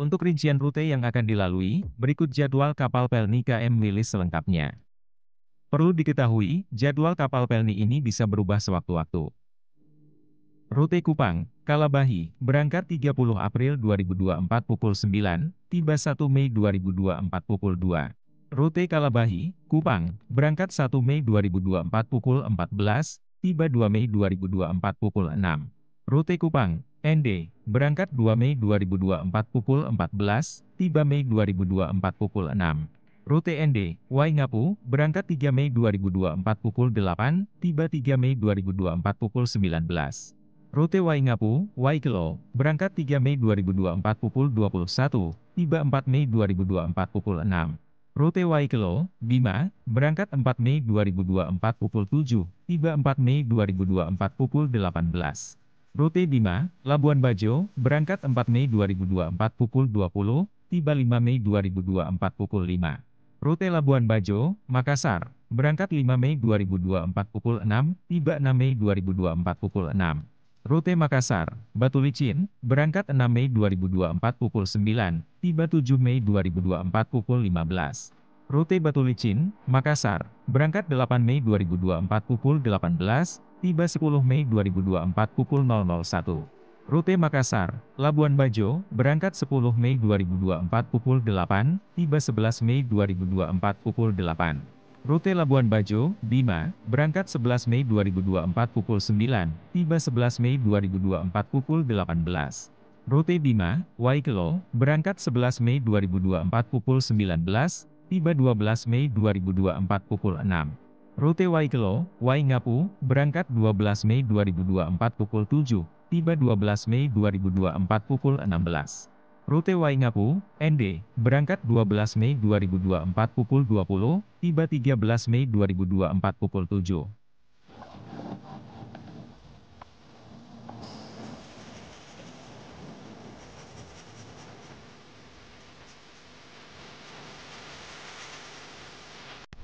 Untuk rincian rute yang akan dilalui, berikut jadwal kapal Pelni KM Lilis selengkapnya. Perlu diketahui, jadwal kapal Pelni ini bisa berubah sewaktu-waktu. Rute Kupang, Kalabahi, berangkat 30 April 2024 pukul 9, tiba 1 Mei 2024 pukul 2. Rute Kalabahi, Kupang, berangkat 1 Mei 2024 pukul 14, tiba 2 Mei 2024 pukul 6. Rute Kupang, ND, berangkat 2 Mei 2024 pukul 14, tiba Mei 2024 pukul 6. Rute ND, Waingapu, berangkat 3 Mei 2024 pukul 8, tiba 3 Mei 2024 pukul 19. Rute Waingapu, Waikilo, berangkat 3 Mei 2024 pukul 21, tiba 4 Mei 2024 pukul 6. Rute Waikelo, Bima, berangkat 4 Mei 2024 pukul 7, tiba 4 Mei 2024 pukul 18. Rute 5, Labuan Bajo, berangkat 4 Mei 2024 pukul 20, tiba 5 Mei 2024 pukul 5. Rute Labuan Bajo, Makassar, berangkat 5 Mei 2024 pukul 6, tiba 6 Mei 2024 pukul 6. Rute Makassar, Batu Licin, berangkat 6 Mei 2024 pukul 9, tiba 7 Mei 2024 pukul 15. Rute Batu Licin, Makassar, berangkat 8 Mei 2024 pukul 18, tiba 10 Mei 2024 pukul 001. Rute Makassar, Labuan Bajo, berangkat 10 Mei 2024 pukul 8, tiba 11 Mei 2024 pukul 8. Rute Labuan Bajo, Bima, berangkat 11 Mei 2024 pukul 9, tiba 11 Mei 2024 pukul 18. Rute Bima, Waikelo, berangkat 11 Mei 2024 pukul 19, tiba 12 Mei 2024 pukul 6. Rute Waikelo, Waingapu, berangkat 12 Mei 2024 pukul 7, tiba 12 Mei 2024 pukul 16. Rute Waingapu, ND, berangkat 12 Mei 2024 pukul 20, tiba 13 Mei 2024 pukul 7.